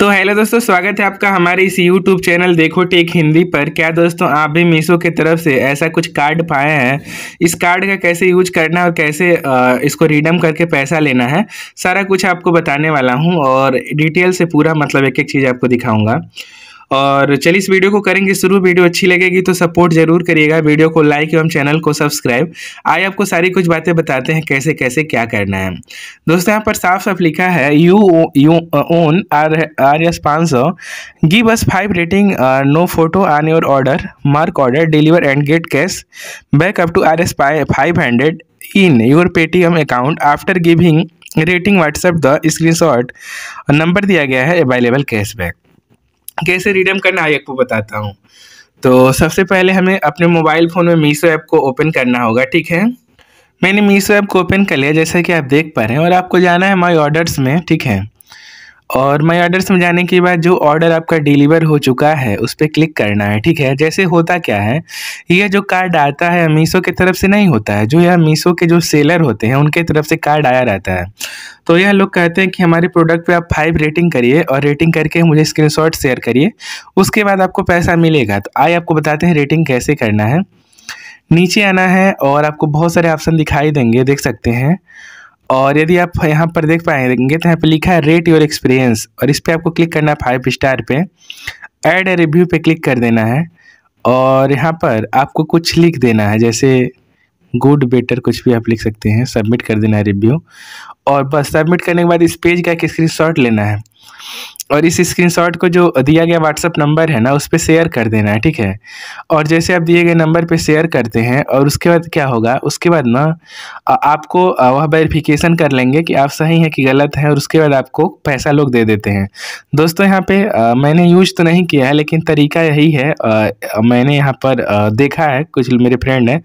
तो हेलो दोस्तों स्वागत है आपका हमारे इस YouTube channel Dekho tech Hindi पर क्या दोस्तों आप भी मीशो की तरफ से ऐसा कुछ कार्ड पाए हैं इस कार्ड का कैसे यूज करना है और कैसे इसको रिडम करके पैसा लेना है सारा कुछ आपको बताने वाला हूं और डिटेल से पूरा मतलब एक एक चीज़ आपको दिखाऊंगा और चलिए इस वीडियो को करेंगे शुरू वीडियो अच्छी लगेगी तो सपोर्ट जरूर करिएगा वीडियो को लाइक एवं चैनल को सब्सक्राइब आइए आपको सारी कुछ बातें बताते हैं कैसे कैसे क्या करना है दोस्तों यहाँ पर साफ साफ लिखा है you you won R R S पाँच सौ give us five rating no photo on your order mark order deliver and get cash back up to R S five hundred in your Paytm account after giving rating WhatsApp the screenshot number दिया गया है available cashback कैसे redeem करना है आपको बताता हूँ तो सबसे पहले हमें अपने मोबाइल फ़ोन में मीशो ऐप को ओपन करना होगा ठीक है मैंने मीशो ऐप को ओपन कर लिया जैसा कि आप देख पा रहे हैं और आपको जाना है माई ऑर्डर्स में ठीक है और माई ऑर्डर समझाने के बाद जो ऑर्डर आपका डिलीवर हो चुका है उस पर क्लिक करना है ठीक है जैसे होता क्या है यह जो कार्ड आता है मीशो की तरफ से नहीं होता है जो यह मीशो के जो सेलर होते हैं उनके तरफ से कार्ड आया रहता है तो यह लोग कहते हैं कि हमारे प्रोडक्ट पे आप फाइव रेटिंग करिए और रेटिंग करके मुझे स्क्रीनशॉट शेयर करिए उसके बाद आपको पैसा मिलेगा तो आइए आपको बताते हैं रेटिंग कैसे करना है नीचे आना है और आपको बहुत सारे ऑप्शन दिखाई देंगे देख सकते हैं और यदि आप यहाँ पर देख पाएंगे तो यहाँ पर लिखा है रेट योर एक्सपीरियंस और इस पर आपको क्लिक करना है फाइव स्टार पे ऐड ए रिव्यू पे क्लिक कर देना है और यहाँ पर आपको कुछ लिख देना है जैसे गुड बेटर कुछ भी आप लिख सकते हैं सबमिट कर देना है रिव्यू और बस सबमिट करने के बाद इस पेज का एक स्क्रीनशॉट लेना है और इस स्क्रीनशॉट को जो दिया गया व्हाट्सअप नंबर है ना उस पर शेयर कर देना है ठीक है और जैसे आप दिए गए नंबर पे शेयर करते हैं और उसके बाद क्या होगा उसके बाद ना आपको वह वेरिफिकेशन कर लेंगे कि आप सही हैं कि गलत हैं और उसके बाद आपको पैसा लोग दे देते हैं दोस्तों यहाँ पे आ, मैंने यूज तो नहीं किया है लेकिन तरीका यही है आ, मैंने यहाँ पर आ, देखा है कुछ मेरे फ्रेंड हैं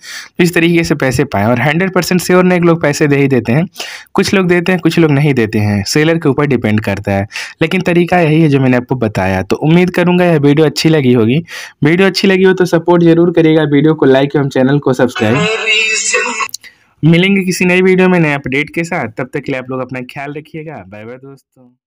इस तरीके से पैसे पाए और हंड्रेड परसेंट श्योर नहीं लोग पैसे दे ही देते हैं कुछ लोग देते हैं कुछ लोग नहीं देते हैं सेलर के ऊपर डिपेंड करता है लेकिन तरीका यही है जो मैंने आपको बताया तो उम्मीद करूंगा यह वीडियो अच्छी लगी होगी वीडियो अच्छी लगी हो तो सपोर्ट जरूर करिएगा वीडियो को लाइक एवं चैनल को सब्सक्राइब मिलेंगे किसी नई वीडियो में नए अपडेट के साथ तब तक के लिए आप लोग अपना ख्याल रखिएगा बाय बाय दोस्तों